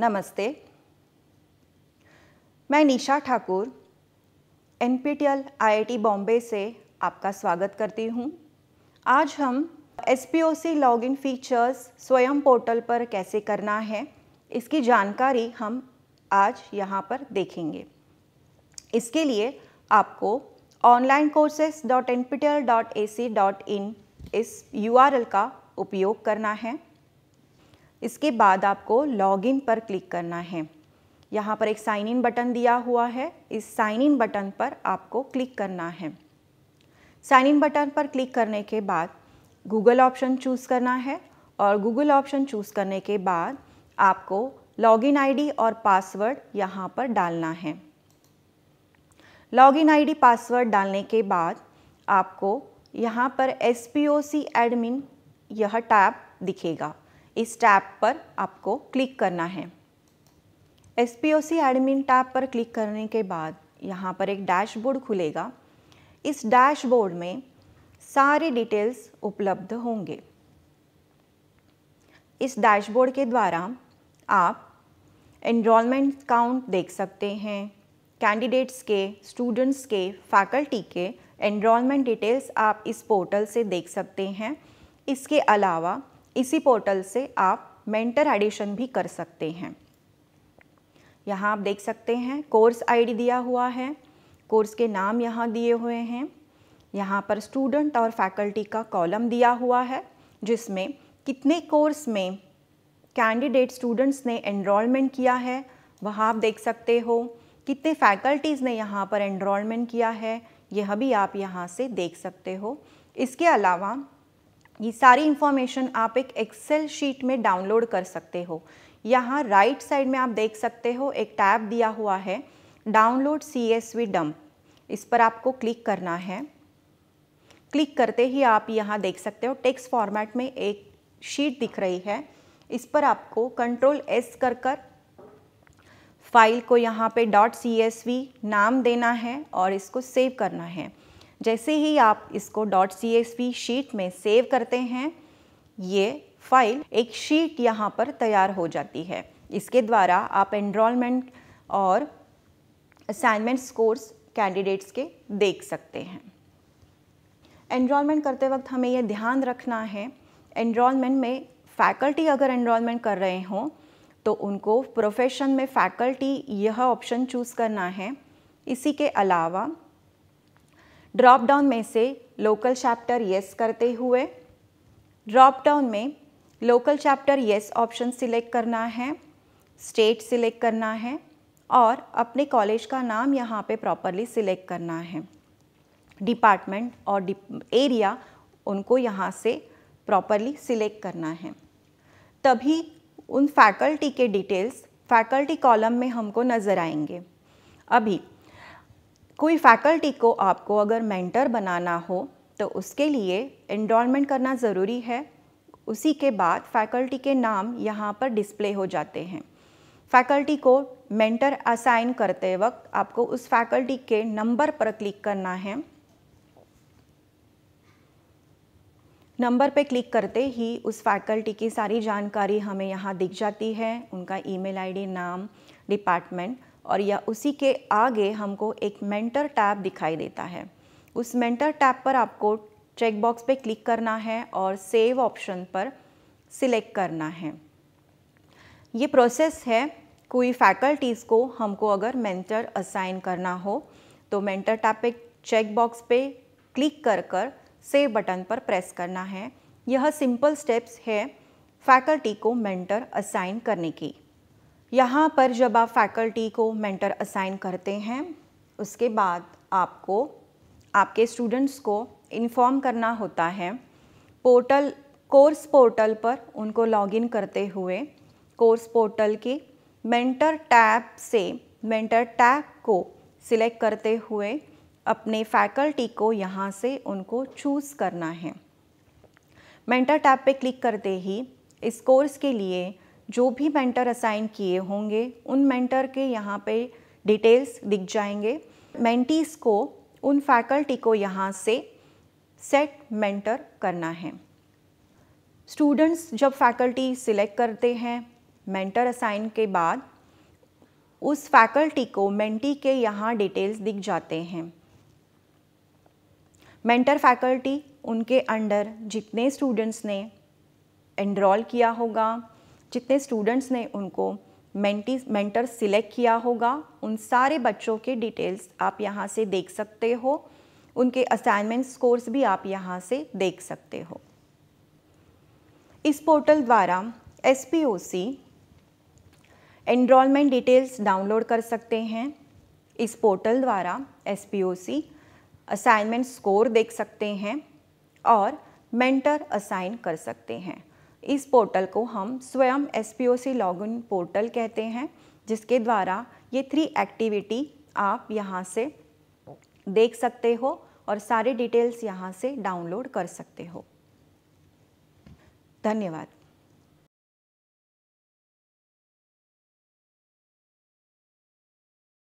नमस्ते मैं Nisha Thakur N P T L I I T Bombay से आपका स्वागत करती हूँ आज हम S P O C log in features Swayam portal पर कैसे करना है इसकी जानकारी हम आज यहाँ पर देखेंगे इसके लिए आपको online courses dot N P T L dot A C dot in इस यू आर एल का उपयोग करना है इसके बाद आपको लॉगिन पर क्लिक करना है यहाँ पर एक साइन इन बटन दिया हुआ है इस साइन इन बटन पर आपको क्लिक करना है साइन इन बटन पर क्लिक करने के बाद गूगल ऑप्शन चूज़ करना है और गूगल ऑप्शन चूज़ करने के बाद आपको लॉगिन आईडी और पासवर्ड यहाँ पर डालना है लॉगिन आईडी पासवर्ड डालने के बाद आपको यहाँ पर S P O C admin यह टैब दिखेगा इस टैब पर आपको क्लिक करना है S P O C admin tab पर क्लिक करने के बाद यहाँ पर एक डैशबोर्ड खुलेगा इस डैशबोर्ड में सारे डिटेल्स उपलब्ध होंगे इस डैशबोर्ड के द्वारा आप एनरोलमेंट काउंट देख सकते हैं कैंडिडेट्स के स्टूडेंट्स के फैकल्टी के एनरोलमेंट डिटेल्स आप इस पोर्टल से देख सकते हैं इसके अलावा इसी पोर्टल से आप मेंटर एडिशन भी कर सकते हैं यहाँ आप देख सकते हैं कोर्स आईडी दिया हुआ है कोर्स के नाम यहाँ दिए हुए हैं यहाँ पर स्टूडेंट और फैकल्टी का कॉलम दिया हुआ है जिसमें कितने कोर्स में कैंडिडेट स्टूडेंट्स ने एनरोलमेंट किया है वह आप देख सकते हो कितने फैकल्टीज़ ने यहाँ पर एनरोलमेंट किया है यह भी आप यहाँ से देख सकते हो इसके अलावा ये सारी इंफॉर्मेशन आप एक एक्सेल शीट में डाउनलोड कर सकते हो यहाँ राइट साइड में आप देख सकते हो एक टैब दिया हुआ है download C S V dump इस पर आपको क्लिक करना है क्लिक करते ही आप यहाँ देख सकते हो टेक्स्ट फॉर्मेट में एक शीट दिख रही है इस पर आपको कंट्रोल एस कर कर फाइल को यहाँ पे डॉट सी नाम देना है और इसको सेव करना है जैसे ही आप इसको डॉट सी शीट में सेव करते हैं ये फाइल एक शीट यहाँ पर तैयार हो जाती है इसके द्वारा आप एनरोलमेंट और असाइनमेंट स्कोर्स कैंडिडेट्स के देख सकते हैं एनरोलमेंट करते वक्त हमें यह ध्यान रखना है एनरोलमेंट में फैकल्टी अगर एनरोलमेंट कर रहे हों तो उनको प्रोफेशन में फैकल्टी यह ऑप्शन चूज़ करना है इसी के अलावा ड्रॉप डाउन में से लोकल चैप्टर येस करते हुए ड्रॉप डाउन में local chapter yes option select करना है स्टेट सिलेक्ट करना है और अपने कॉलेज का नाम यहाँ पे प्रॉपरली सिलेक्ट करना है डिपार्टमेंट और एरिया उनको यहाँ से प्रॉपरली सिलेक्ट करना है तभी उन फैकल्टी के डिटेल्स फैकल्टी कॉलम में हमको नज़र आएंगे अभी कोई फैकल्टी को आपको अगर मेंटर बनाना हो तो उसके लिए इनडॉलमेंट करना ज़रूरी है उसी के बाद फैकल्टी के नाम यहाँ पर डिस्प्ले हो जाते हैं फैकल्टी को मेंटर असाइन करते वक्त आपको उस फैकल्टी के नंबर पर क्लिक करना है नंबर पे क्लिक करते ही उस फैकल्टी की सारी जानकारी हमें यहाँ दिख जाती है उनका ईमेल आईडी, नाम डिपार्टमेंट और या उसी के आगे हमको एक मेंटर टैब दिखाई देता है उस मेंटर टैब पर आपको चेकबॉक्स पे क्लिक करना है और सेव ऑप्शन पर सिलेक्ट करना है ये प्रोसेस है कोई फैकल्टीज़ को हमको अगर मेंटर असाइन करना हो तो मेंटर टैब पे चेकबॉक्स पे क्लिक कर कर सेव बटन पर प्रेस करना है यह सिंपल स्टेप्स है फैकल्टी को मेंटर असाइन करने की यहाँ पर जब आप फैकल्टी को मेंटर असाइन करते हैं उसके बाद आपको आपके स्टूडेंट्स को इन्फॉर्म करना होता है पोर्टल कोर्स पोर्टल पर उनको लॉगिन करते हुए कोर्स पोर्टल के मेंटर टैब से मेंटर टैब को सिलेक्ट करते हुए अपने फैकल्टी को यहाँ से उनको चूज़ करना है मेंटर टैब पे क्लिक करते ही इस कोर्स के लिए जो भी मेंटर असाइन किए होंगे उन मेंटर के यहाँ पे डिटेल्स दिख जाएंगे मेंटीस को उन फैकल्टी को यहाँ से सेट मेंटर करना है स्टूडेंट्स जब फैकल्टी सिलेक्ट करते हैं मेंटर असाइन के बाद उस फैकल्टी को मेंटी के यहाँ डिटेल्स दिख जाते हैं मेंटर फैकल्टी उनके अंडर जितने स्टूडेंट्स ने एनरोल किया होगा जितने स्टूडेंट्स ने उनको मेंटी मेंटर सिलेक्ट किया होगा उन सारे बच्चों के डिटेल्स आप यहाँ से देख सकते हो उनके असाइनमेंट स्कोर्स भी आप यहाँ से देख सकते हो इस पोर्टल द्वारा S P O C enrollment details download कर सकते हैं इस पोर्टल द्वारा S P O C assignment score देख सकते हैं और मेंटर असाइन कर सकते हैं इस पोर्टल को हम Swayam S P O C login portal कहते हैं जिसके द्वारा ये थ्री एक्टिविटी आप यहाँ से देख सकते हो और सारे डिटेल्स यहाँ से डाउनलोड कर सकते हो धन्यवाद